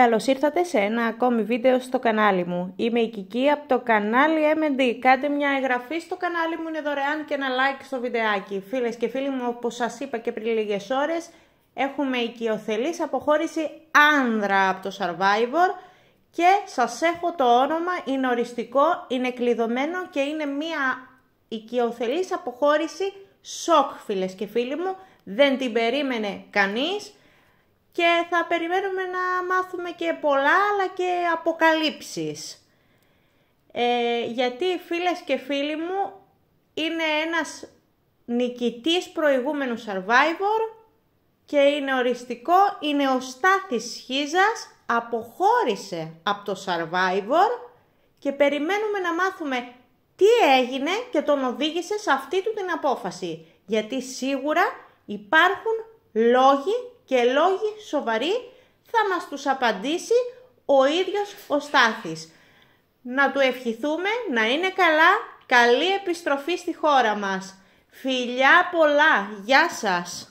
Καλώς ήρθατε σε ένα ακόμη βίντεο στο κανάλι μου. Είμαι η Κική από το κανάλι M&D. Κάντε μια εγγραφή στο κανάλι μου, είναι δωρεάν και ένα like στο βιντεάκι. Φίλες και φίλοι μου, όπως σας είπα και πριν λίγες ώρες, έχουμε οικειοθελής αποχώρηση άνδρα από το Survivor και σας έχω το όνομα, είναι οριστικό, είναι κλειδωμένο και είναι μια οικειοθελής αποχώρηση σοκ φίλες και φίλοι μου. Δεν την περίμενε κανείς και θα περιμένουμε να μάθουμε και πολλά αλλά και αποκαλύψεις. Ε, γιατί φίλες και φίλοι μου είναι ένας νικητής προηγούμενου Survivor και είναι οριστικό, είναι ο Στάθης Χίζας, αποχώρησε από το Survivor και περιμένουμε να μάθουμε τι έγινε και τον οδήγησε σε αυτή του την απόφαση. Γιατί σίγουρα υπάρχουν λόγοι και λόγοι σοβαροί θα μας τους απαντήσει ο ίδιος ο Στάθης. Να του ευχηθούμε να είναι καλά, καλή επιστροφή στη χώρα μας. Φιλιά πολλά, γεια σας!